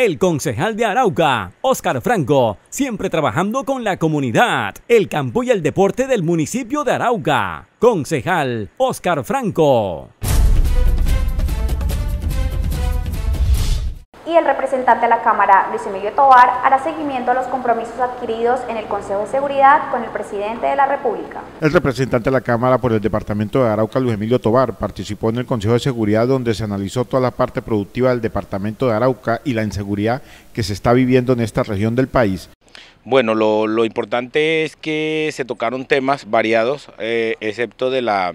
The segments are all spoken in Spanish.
El concejal de Arauca, Óscar Franco, siempre trabajando con la comunidad, el campo y el deporte del municipio de Arauca. Concejal Óscar Franco. y el representante de la Cámara, Luis Emilio Tobar, hará seguimiento a los compromisos adquiridos en el Consejo de Seguridad con el presidente de la República. El representante de la Cámara por el Departamento de Arauca, Luis Emilio Tobar, participó en el Consejo de Seguridad donde se analizó toda la parte productiva del Departamento de Arauca y la inseguridad que se está viviendo en esta región del país. Bueno, lo, importante es que se tocaron temas variados, eh, excepto de la,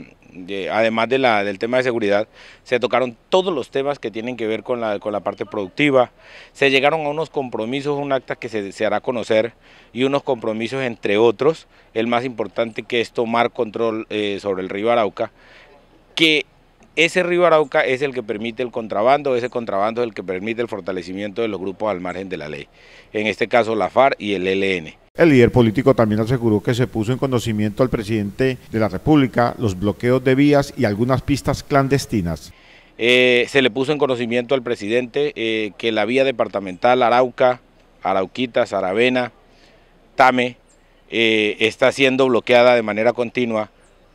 además del tema de seguridad, se tocaron todos los temas que tienen que ver con la, parte productiva, se llegaron a unos compromisos, un acta que se, hará conocer y unos compromisos entre otros, el más importante que es tomar control eh, sobre el río Arauca, que ese río Arauca es el que permite el contrabando, ese contrabando es el que permite el fortalecimiento de los grupos al margen de la ley, en este caso la FARC y el ELN. El líder político también aseguró que se puso en conocimiento al presidente de la República los bloqueos de vías y algunas pistas clandestinas. Eh, se le puso en conocimiento al presidente eh, que la vía departamental Arauca, Arauquita, Saravena, Tame, eh, está siendo bloqueada de manera continua.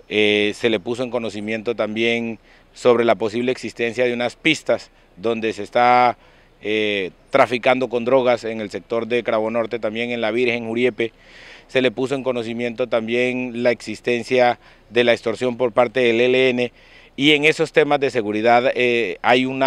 se le puso en conocimiento también sobre la posible existencia de unas pistas donde se está eh, traficando con drogas en el sector de Cravo Norte, también en La Virgen, Uriepe. Se le puso en conocimiento también la existencia de la extorsión por parte del e LN. y en esos temas de seguridad eh, hay un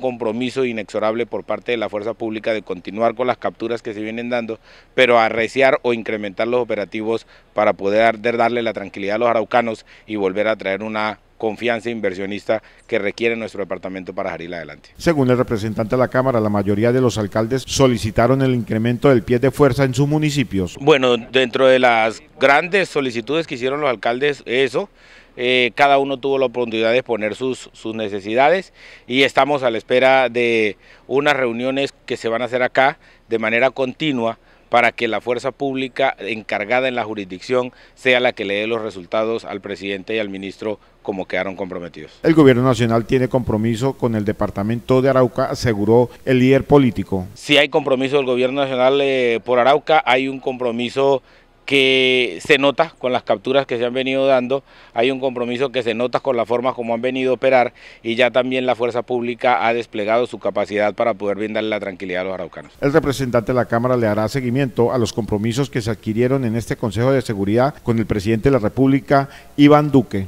compromiso inexorable por parte de la fuerza pública de continuar con las capturas que se vienen dando, pero arreciar o incrementar los operativos para poder darle la tranquilidad a los araucanos y volver a traer una confianza inversionista que requiere nuestro departamento para salir adelante. Según el representante de la Cámara, la mayoría de los alcaldes solicitaron el incremento del pie de fuerza en sus municipios. Bueno, dentro de las grandes solicitudes que hicieron los alcaldes, eso, eh, cada uno tuvo la oportunidad de exponer sus, sus necesidades y estamos a la espera de unas reuniones que se van a hacer acá de manera continua para que la fuerza pública encargada en la jurisdicción sea la que le dé los resultados al presidente y al ministro como quedaron comprometidos. El gobierno nacional tiene compromiso con el departamento de Arauca, aseguró el líder político. Si hay compromiso del gobierno nacional eh, por Arauca, hay un compromiso que se nota con las capturas que se han venido dando, hay un compromiso que se nota con la forma como han venido a operar y ya también la fuerza pública ha desplegado su capacidad para poder brindarle la tranquilidad a los araucanos. El representante de la Cámara le hará seguimiento a los compromisos que se adquirieron en este Consejo de Seguridad con el presidente de la República, Iván Duque.